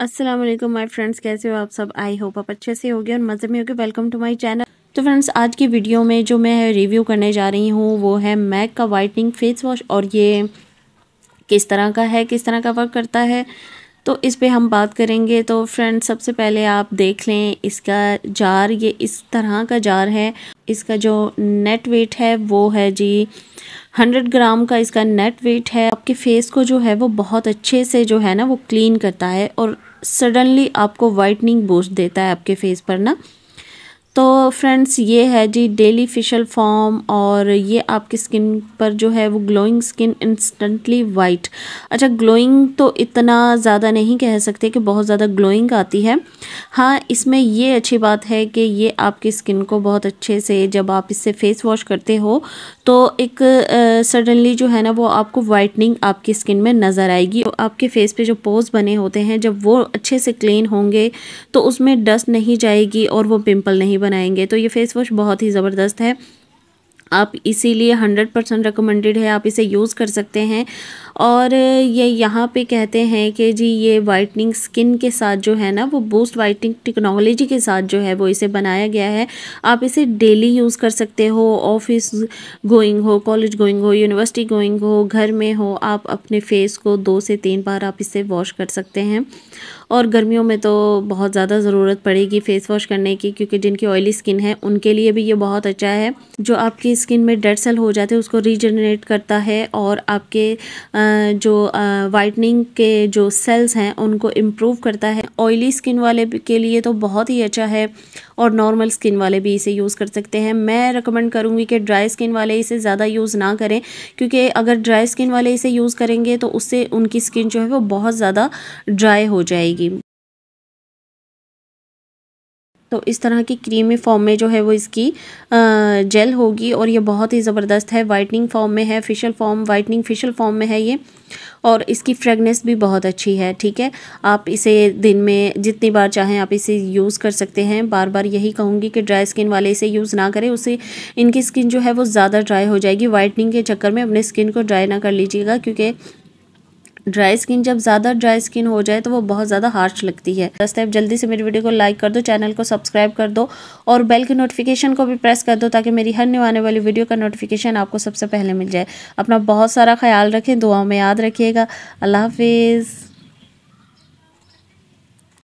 अस्सलाम वालेकुम my friends कैसे हो आप सब आई होप आप अच्छे से होगे और मज़े में होगे वेलकम टू माय चैनल तो फ्रेंड्स आज की वीडियो में जो मैं रिव्यू करने जा रही हूँ वो है मैक का वाइटनिंग फेस वॉश और ये किस तरह का है किस तरह का वर्क करता है तो इस पर हम बात करेंगे तो फ्रेंड सबसे पहले आप देख लें इसका जार ये इस तरह का जार है इसका जो नेट वेट है वो है जी हंड्रेड ग्राम का इसका नेट वेट है आपके फेस को जो है वो बहुत अच्छे से जो है ना वो क्लीन करता है और सडनली आपको वाइटनिंग बूस्ट देता है आपके फेस पर ना तो फ्रेंड्स ये है जी डेली फेशियल फॉर्म और ये आपकी स्किन पर जो है वो ग्लोइंग स्किन इंस्टेंटली वाइट अच्छा ग्लोइंग तो इतना ज़्यादा नहीं कह सकते कि बहुत ज़्यादा ग्लोइंग आती है हाँ इसमें ये अच्छी बात है कि ये आपकी स्किन को बहुत अच्छे से जब आप इससे फेस वॉश करते हो तो एक सडनली जो है ना वो आपको वाइटनिंग आपकी स्किन में नज़र आएगी और आपके फेस पे जो पोज बने होते हैं जब वो अच्छे से क्लीन होंगे तो उसमें डस्ट नहीं जाएगी और वो पिम्पल नहीं बनाएंगे तो ये फेस वॉश बहुत ही ज़बरदस्त है आप इसीलिए 100 परसेंट रिकमेंडेड है आप इसे यूज़ कर सकते हैं और ये यहाँ पे कहते हैं कि जी ये वाइटनिंग स्किन के साथ जो है ना वो बूस्ट वाइटनिंग टेक्नोलॉजी के साथ जो है वो इसे बनाया गया है आप इसे डेली यूज़ कर सकते हो ऑफिस गोइंग हो कॉलेज गोइंग हो यूनिवर्सिटी गोइंग हो घर में हो आप अपने फेस को दो से तीन बार आप इसे वॉश कर सकते हैं और गर्मियों में तो बहुत ज़्यादा ज़रूरत पड़ेगी फेस वॉश करने की क्योंकि जिनकी ऑयली स्किन है उनके लिए भी ये बहुत अच्छा है जो आपकी स्किन में डेड सेल हो जाते हैं उसको रीजनरेट करता है और आपके जो वाइटनिंग के जो सेल्स हैं उनको इम्प्रूव करता है ऑयली स्किन वाले के लिए तो बहुत ही अच्छा है और नॉर्मल स्किन वाले भी इसे यूज़ कर सकते हैं मैं रिकमेंड करूँगी कि ड्राई स्किन वाले इसे ज़्यादा यूज़ ना करें क्योंकि अगर ड्राई स्किन वाले इसे यूज़ करेंगे तो उससे उनकी स्किन जो है वो बहुत ज़्यादा ड्राई हो जाएगी तो इस तरह की क्रीमी फॉर्म में जो है वो इसकी जेल होगी और ये बहुत ही ज़बरदस्त है वाइटनिंग फॉर्म में है facial form whitening facial form में है ये और इसकी फ्रेगनेस भी बहुत अच्छी है ठीक है आप इसे दिन में जितनी बार चाहें आप इसे यूज़ कर सकते हैं बार बार यही कहूँगी कि ड्राई स्किन वाले इसे यूज़ ना करें उससे इनकी स्किन जो है वो ज़्यादा ड्राई हो जाएगी वाइटनिंग के चक्कर में अपने स्किन को ड्राई ना कर लीजिएगा क्योंकि ड्राई स्किन जब ज़्यादा ड्राई स्किन हो जाए तो वो बहुत ज़्यादा हार्श लगती है बस आप जल्दी से मेरी वीडियो को लाइक कर दो चैनल को सब्सक्राइब कर दो और बेल की नोटिफिकेशन को भी प्रेस कर दो ताकि मेरी हर न्यू आने वाली वीडियो का नोटिफिकेशन आपको सबसे पहले मिल जाए अपना बहुत सारा ख्याल रखें दुआओं में याद रखिएगा अल्लाह हाफिज़